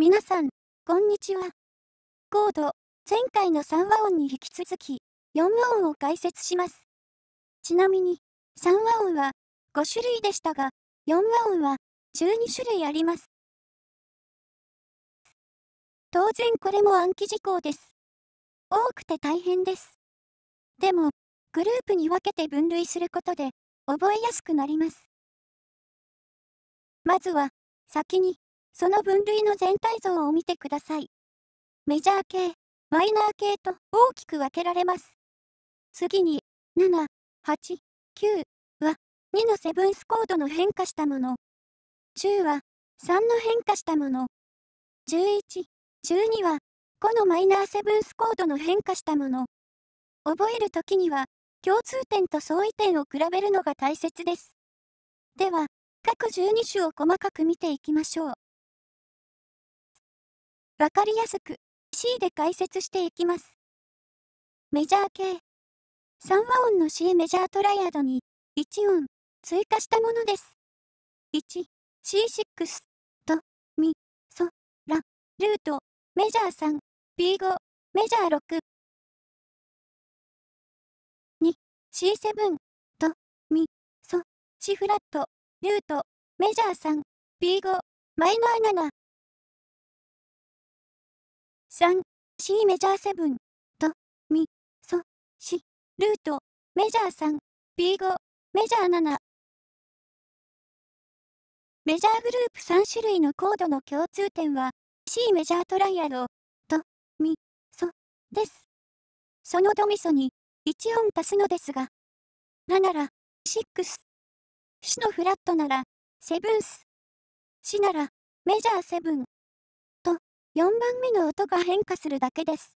皆さん、こんにちは。コード、前回の3和音に引き続き、4和音を解説します。ちなみに、3和音は5種類でしたが、4和音は12種類あります。当然これも暗記事項です。多くて大変です。でも、グループに分けて分類することで、覚えやすくなります。まずは、先に、その分類の全体像を見てください。メジャー系、マイナー系と大きく分けられます。次に、7、8、9は2のセブンスコードの変化したもの。10は3の変化したもの。11、12は5のマイナーセブンスコードの変化したもの。覚えるときには、共通点と相違点を比べるのが大切です。では、各12種を細かく見ていきましょう。わかりやすく C で解説していきます。メジャー系3和音の C メジャートライアドに1音追加したものです。1 C6 とミソラルートメジャー3 B5 メジャー6 2 C7 とミソシフラットルートメジャー3 B5 マイナー7 3、C メジャー7、と、ミ、ソ、シ、ルート、メジャー3、B5、メジャー7。メジャーグループ3種類のコードの共通点は、C メジャートライアルを、と、ミ、ソ、です。そのドミソに、1音足すのですが、7なら、6。シのフラットなら、セブンス。死なら、メジャー7 4番目の音が変化するだけです。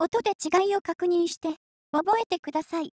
音で違いを確認して、覚えてください。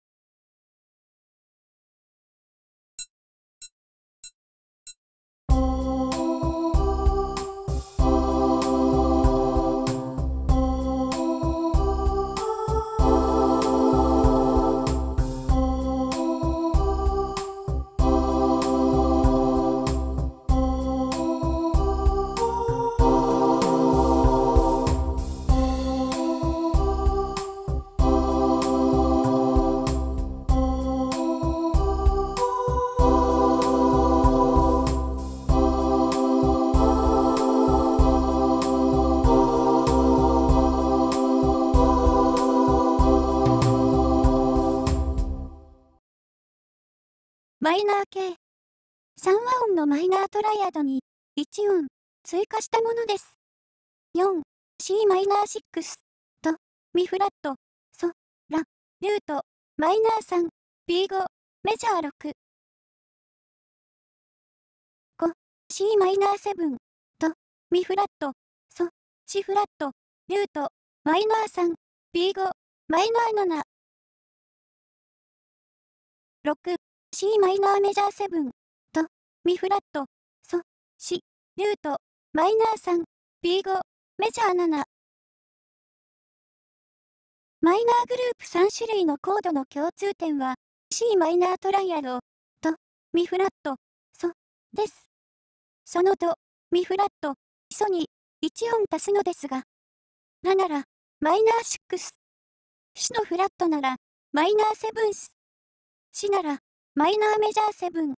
マイナー系。3和音のマイナートライアドに、1音、追加したものです。4、C マイナー6、と、ミフラット、ソ、ラ、ュート、マイナー3、B5、メジャー6。5、C マイナー7、と、ミフラット、ソ、シフラット、ュート、マイナー3、B5、マイナー7。6 C マイナーメジャー7とミフラット、ソ、シ、ルート、マイナー3、B5、メジャー7。マイナーグループ3種類のコードの共通点は C マイナートライアドとミフラット、ソです。そのとミフラット、ソに1音足すのですが、ラならマイナー6、シのフラットならマイナー7ス、シならマイナーメジャー7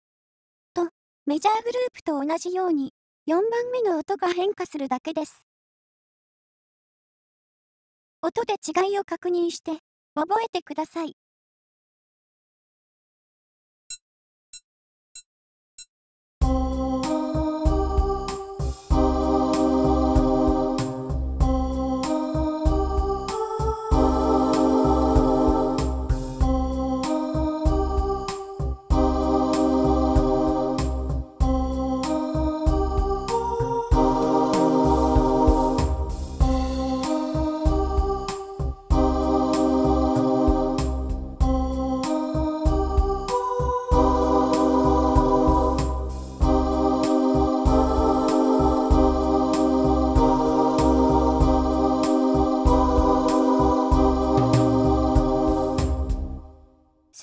とメジャーグループと同じように4番目の音が変化するだけです。音で違いを確認して覚えてください。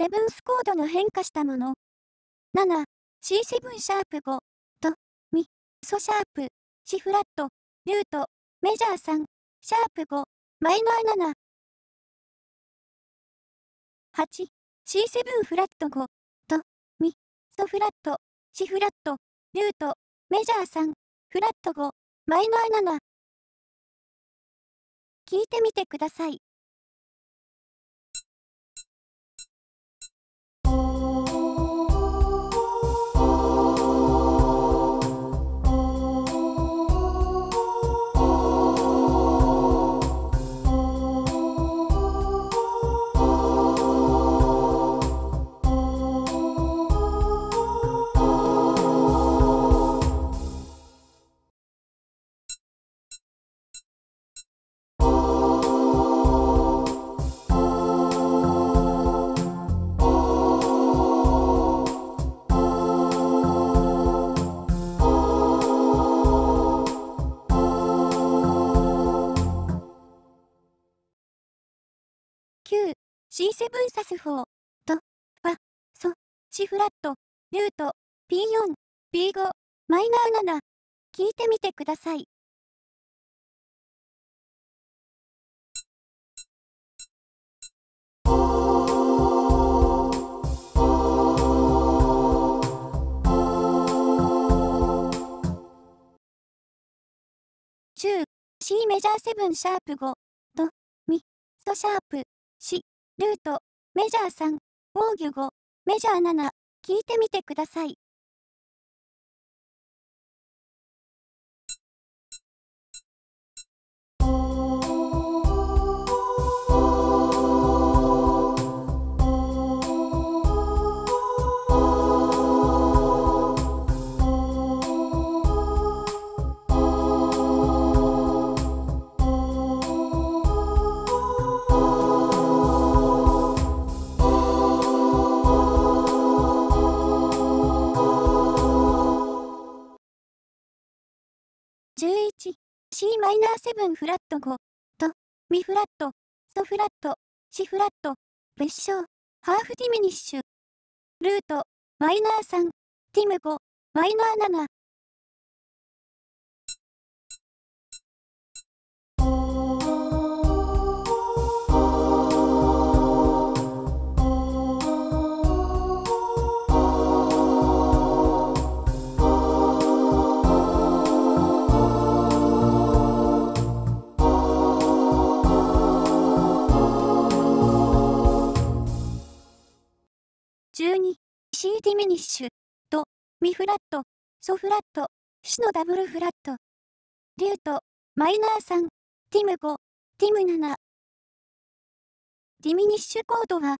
セブンスコードの変化したもの。7、C7 シャープ5と、ミ、ソシャープ、シフラット、ルート、メジャー3、シャープ5、マイナー7。8、C7 フラット5と、ミ、ソフラット、シフラット、ルート、メジャー3、フラット5、マイナー7。聞いてみてください。セブンサス4と、ファ、ソ、シフラット、ルート、P4、ー5マイナー7。聞いてみてください。中、C メジャー7シャープ5とミソシャープ4ルート、メジャー3、防御5、メジャー7、聞いてみてください。Cm7 フラット5とミフラット、ソフラット、シフラット、別称、ハーフディミニッシュ。ルート、マイナー3、ティム5、マイナー7。ミニッシュ、ド、ミフラット、ソフラット、シのダブルフラット。リュート、マイナー3、ティム5、ティム7。ディミニッシュコードは、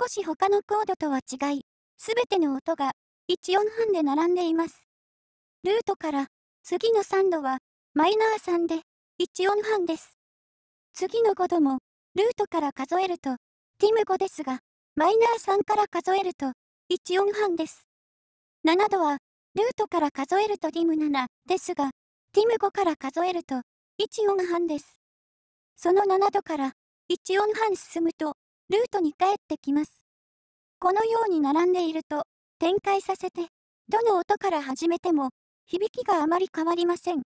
少し他のコードとは違い、すべての音が1音半で並んでいます。ルートから次の3度はマイナー3で1音半です。次の5度もルートから数えるとティム5ですが、マイナー3から数えると1音半です。7度は、ルートから数えるとディム7ですが、ディム5から数えると、1音半です。その7度から、1音半進むと、ルートに帰ってきます。このように並んでいると、展開させて、どの音から始めても、響きがあまり変わりません。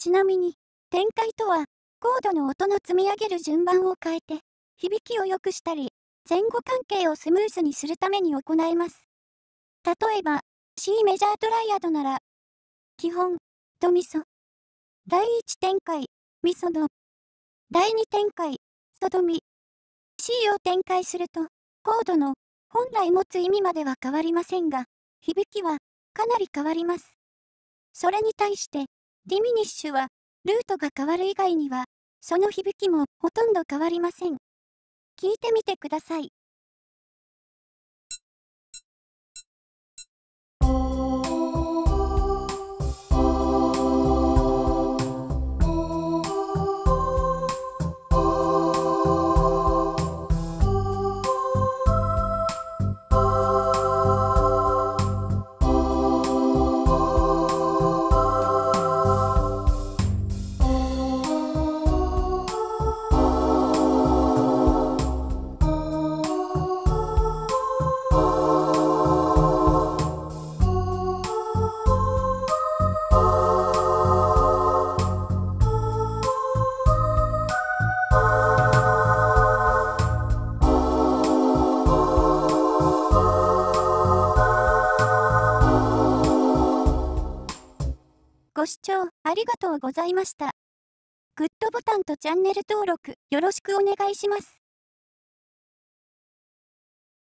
ちなみに、展開とは、コードの音の積み上げる順番を変えて、響きを良くしたり、前後関係をスムースにするために行います。例えば、C メジャートライアドなら、基本、ドミソ。第1展開、ミソド。第2展開、ソドミ。C を展開すると、コードの本来持つ意味までは変わりませんが、響きはかなり変わります。それに対して、ディミニッシュは、ルートが変わる以外には、その響きもほとんど変わりません。聞いてみてください。ございました。グッドボタンとチャンネル登録よろしくお願いします。